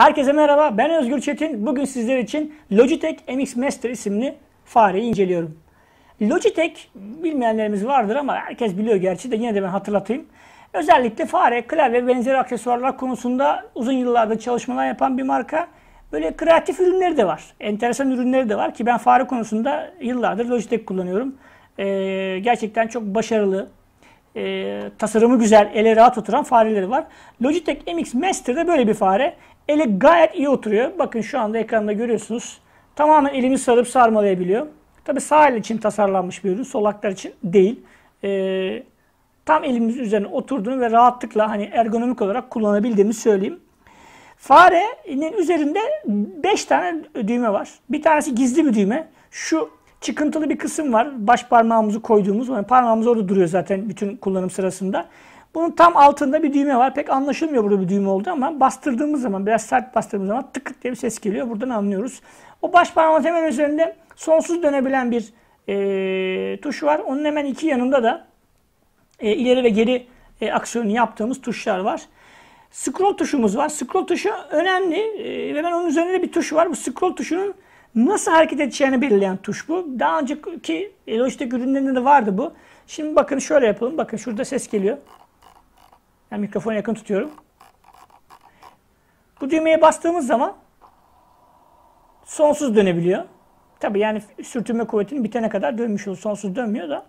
Herkese merhaba, ben Özgür Çetin. Bugün sizler için Logitech MX Master isimli fareyi inceliyorum. Logitech bilmeyenlerimiz vardır ama herkes biliyor gerçi de yine de ben hatırlatayım. Özellikle fare, klavye ve benzeri aksesuarlar konusunda uzun yıllardır çalışmalar yapan bir marka. Böyle kreatif ürünleri de var. Enteresan ürünleri de var ki ben fare konusunda yıllardır Logitech kullanıyorum. Ee, gerçekten çok başarılı, e, tasarımı güzel, ele rahat oturan fareleri var. Logitech MX Master de böyle bir fare. Ele gayet iyi oturuyor. Bakın şu anda ekranda görüyorsunuz. Tamamen elimi sarıp sarmalayabiliyor. Tabi sağ el için tasarlanmış bir ürün. solaklar için değil. Ee, tam elimiz üzerine oturduğunu ve rahatlıkla hani ergonomik olarak kullanabildiğimi söyleyeyim. Farenin üzerinde 5 tane düğme var. Bir tanesi gizli bir düğme. Şu çıkıntılı bir kısım var. Baş parmağımızı koyduğumuz. Yani parmağımız orada duruyor zaten bütün kullanım sırasında. Bunun tam altında bir düğme var. Pek anlaşılmıyor burada bir düğme oldu ama bastırdığımız zaman, biraz sert bastırdığımız zaman tıkıt diye bir ses geliyor. Buradan anlıyoruz. O baş parmağımız hemen üzerinde sonsuz dönebilen bir e, tuş var. Onun hemen iki yanında da e, ileri ve geri e, aksiyonu yaptığımız tuşlar var. Scroll tuşumuz var. Scroll tuşu önemli e, ve ben onun üzerinde bir tuş var. Bu scroll tuşunun nasıl hareket edeceğini belirleyen tuş bu. Daha önceki e, Logitech ürünlerinde de vardı bu. Şimdi bakın şöyle yapalım. Bakın şurada ses geliyor. Yani mikrofonu yakın tutuyorum. Bu düğmeye bastığımız zaman sonsuz dönebiliyor. Tabi yani sürtünme kuvvetinin bitene kadar dönmüş olur. Sonsuz dönmüyor da.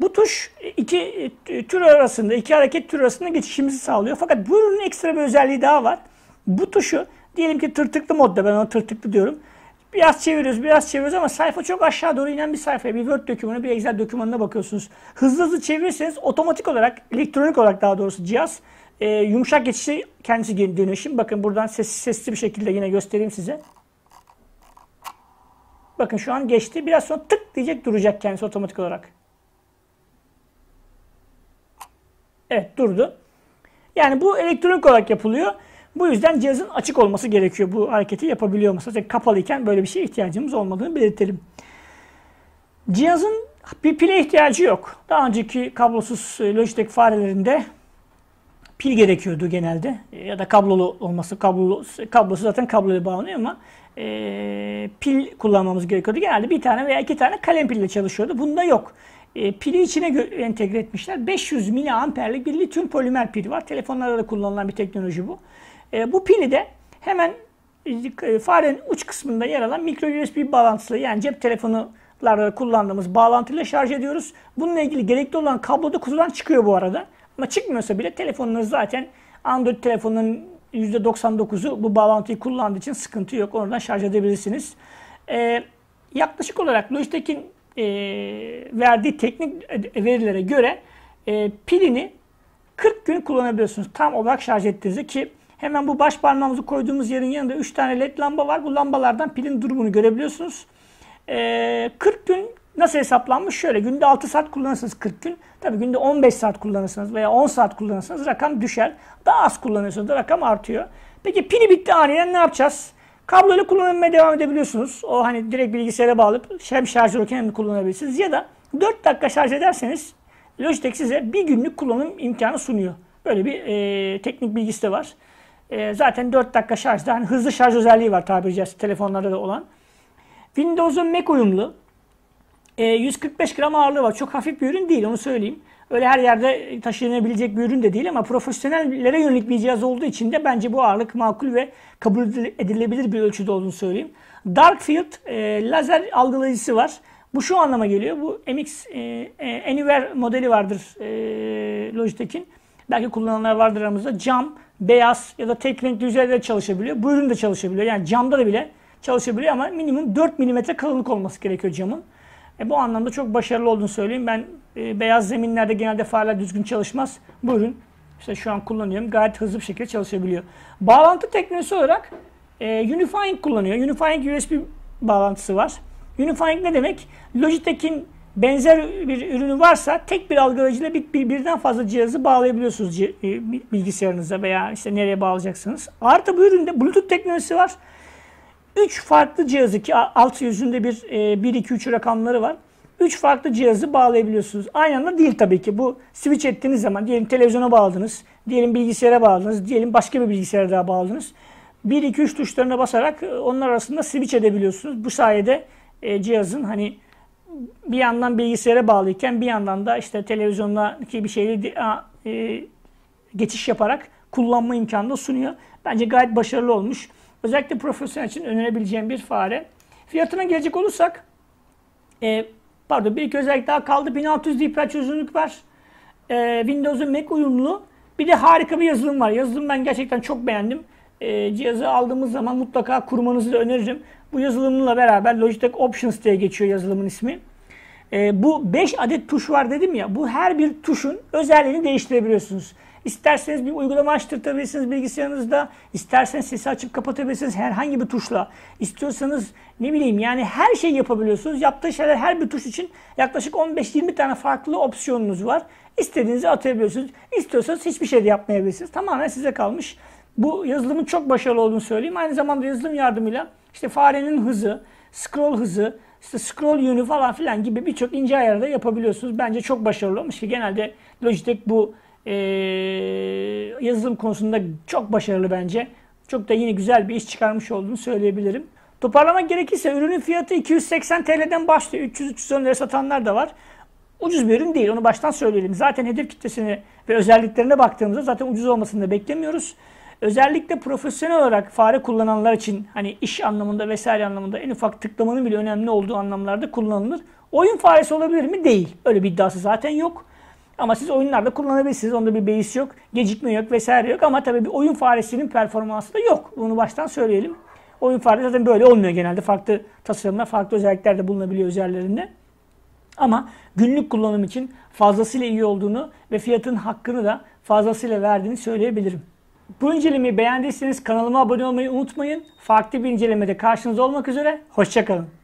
Bu tuş iki e, tür arasında, iki hareket tür arasında geçişimizi sağlıyor. Fakat bu ürünün ekstra bir özelliği daha var. Bu tuşu diyelim ki tırtıklı modda ben ona tırtıklı diyorum. Biraz çeviriyoruz, biraz çeviriyoruz ama sayfa çok aşağı doğru inen bir sayfaya. Bir Word dokümanı, bir Excel dokümanına bakıyorsunuz. Hızlı hızlı çevirirseniz otomatik olarak, elektronik olarak daha doğrusu cihaz e, yumuşak geçişi kendisi geri dönüyor. Şimdi bakın buradan ses, sesli bir şekilde yine göstereyim size. Bakın şu an geçti. Biraz sonra tık diyecek duracak kendisi otomatik olarak. Evet durdu. Yani bu elektronik olarak yapılıyor. Bu yüzden cihazın açık olması gerekiyor bu hareketi yapabiliyor olması. Ancak kapalıyken böyle bir şeye ihtiyacımız olmadığını belirtelim. Cihazın bir pile ihtiyacı yok. Daha önceki kablosuz e, Logitech farelerinde pil gerekiyordu genelde. E, ya da kablolu olması. Kablolu, kablosu zaten kabloyla bağlanıyor ama e, pil kullanmamız gerekiyordu. Genelde bir tane veya iki tane kalem pille çalışıyordu. Bunda yok. E, pili içine entegre etmişler. 500 miliamperlik bir lityum polimer pil var. Telefonlarda da kullanılan bir teknoloji bu. E, bu pili de hemen e, e, farenin uç kısmında yer alan mikro USB bağlantısı yani cep telefonlarla kullandığımız bağlantıyla şarj ediyoruz. Bununla ilgili gerekli olan kablo da kutudan çıkıyor bu arada. Ama çıkmıyorsa bile telefonunuz zaten Android telefonunun %99'u bu bağlantıyı kullandığı için sıkıntı yok. Oradan şarj edebilirsiniz. Ee, yaklaşık olarak Logitech'in e, verdiği teknik e, verilere göre e, pilini 40 gün kullanabiliyorsunuz. Tam olarak şarj ettiğinizde ki Hemen bu baş parmağımızı koyduğumuz yerin yanında 3 tane led lamba var. Bu lambalardan pilin durumunu görebiliyorsunuz. Ee, 40 gün nasıl hesaplanmış? Şöyle günde 6 saat kullanırsınız 40 gün. Tabi günde 15 saat kullanırsınız veya 10 saat kullanırsınız. rakam düşer. Daha az kullanırsanız da rakam artıyor. Peki pili bitti aniden ne yapacağız? Kabloyla kullanmaya devam edebiliyorsunuz. O hani direkt bilgisayara bağlı, hem şarjörken hem de kullanabilirsiniz. Ya da 4 dakika şarj ederseniz Logitech size bir günlük kullanım imkanı sunuyor. Böyle bir e, teknik bilgisi de var. E, zaten 4 dakika şarjda hani hızlı şarj özelliği var tabiri caizse telefonlarda da olan. Windows'un Mac uyumlu. E, ee, 145 gram ağırlığı var. Çok hafif bir ürün değil onu söyleyeyim. Öyle her yerde taşınabilecek bir ürün de değil ama profesyonellere yönelik bir cihaz olduğu için de bence bu ağırlık makul ve kabul edilebilir bir ölçüde olduğunu söyleyeyim. Dark Field e, lazer algılayıcısı var. Bu şu anlama geliyor. Bu MX e, e, Anywhere modeli vardır e, Logitech'in. Belki kullananlar vardır aramızda. Cam, beyaz ya da tek renkli yüzeylerde çalışabiliyor. Bu ürün de çalışabiliyor. Yani camda da bile çalışabiliyor ama minimum 4 mm kalınlık olması gerekiyor camın. E, bu anlamda çok başarılı olduğunu söyleyeyim. Ben e, beyaz zeminlerde genelde farlar düzgün çalışmaz. Bu ürün işte şu an kullanıyorum. Gayet hızlı bir şekilde çalışabiliyor. Bağlantı teknolojisi olarak e, Unifying kullanıyor. Unifying USB bağlantısı var. Unifying ne demek? Logitech'in benzer bir ürünü varsa tek bir algılayıcıyla bir, bir, birden fazla cihazı bağlayabiliyorsunuz e, bilgisayarınıza veya işte nereye bağlayacaksınız. Artı bu üründe Bluetooth teknolojisi var. 3 farklı cihazı ki alt yüzünde bir 1, 2, 3 rakamları var. 3 farklı cihazı bağlayabiliyorsunuz. Aynı anda değil tabii ki. Bu switch ettiğiniz zaman diyelim televizyona bağladınız, diyelim bilgisayara bağladınız, diyelim başka bir bilgisayara daha bağladınız. 1, 2, 3 tuşlarına basarak e, onlar arasında switch edebiliyorsunuz. Bu sayede e, cihazın hani bir yandan bilgisayara bağlıyken bir yandan da işte televizyondaki bir şeyi e, geçiş yaparak kullanma imkanı da sunuyor. Bence gayet başarılı olmuş. Özellikle profesyonel için önerebileceğim bir fare. Fiyatına gelecek olursak e, pardon bir iki özellik daha kaldı. 1600 dpi çözünürlük var. E, Windows'un Mac uyumlu. Bir de harika bir yazılım var. Yazılım ben gerçekten çok beğendim e, cihazı aldığımız zaman mutlaka kurmanızı da öneririm. Bu yazılımla beraber Logitech Options diye geçiyor yazılımın ismi. E, bu 5 adet tuş var dedim ya. Bu her bir tuşun özelliğini değiştirebiliyorsunuz. İsterseniz bir uygulama açtırtabilirsiniz bilgisayarınızda. İsterseniz sesi açıp kapatabilirsiniz herhangi bir tuşla. İstiyorsanız ne bileyim yani her şeyi yapabiliyorsunuz. Yaptığı şeyler her bir tuş için yaklaşık 15-20 tane farklı opsiyonunuz var. İstediğinizi atayabiliyorsunuz. İstiyorsanız hiçbir şey de yapmayabilirsiniz. Tamamen size kalmış. Bu yazılımın çok başarılı olduğunu söyleyeyim. Aynı zamanda yazılım yardımıyla işte farenin hızı, scroll hızı, işte scroll yönü falan filan gibi birçok ince ayarı da yapabiliyorsunuz. Bence çok başarılı olmuş ki genelde Logitech bu e, yazılım konusunda çok başarılı bence. Çok da yine güzel bir iş çıkarmış olduğunu söyleyebilirim. Toparlamak gerekirse ürünün fiyatı 280 TL'den başlıyor. 300-310 liraya satanlar da var. Ucuz bir ürün değil. Onu baştan söyleyelim. Zaten hedef kitlesini ve özelliklerine baktığımızda zaten ucuz olmasını da beklemiyoruz. Özellikle profesyonel olarak fare kullananlar için hani iş anlamında vesaire anlamında en ufak tıklamanın bile önemli olduğu anlamlarda kullanılır. Oyun faresi olabilir mi? Değil. Öyle bir iddiası zaten yok. Ama siz oyunlarda kullanabilirsiniz. Onda bir beis yok. Gecikme yok vesaire yok. Ama tabii bir oyun faresinin performansı da yok. Bunu baştan söyleyelim. Oyun faresi zaten böyle olmuyor genelde. Farklı tasarımlar, farklı özellikler de bulunabiliyor üzerlerinde. Ama günlük kullanım için fazlasıyla iyi olduğunu ve fiyatın hakkını da fazlasıyla verdiğini söyleyebilirim. Bu incelemeyi beğendiyseniz kanalıma abone olmayı unutmayın. Farklı bir incelemede karşınızda olmak üzere. Hoşçakalın.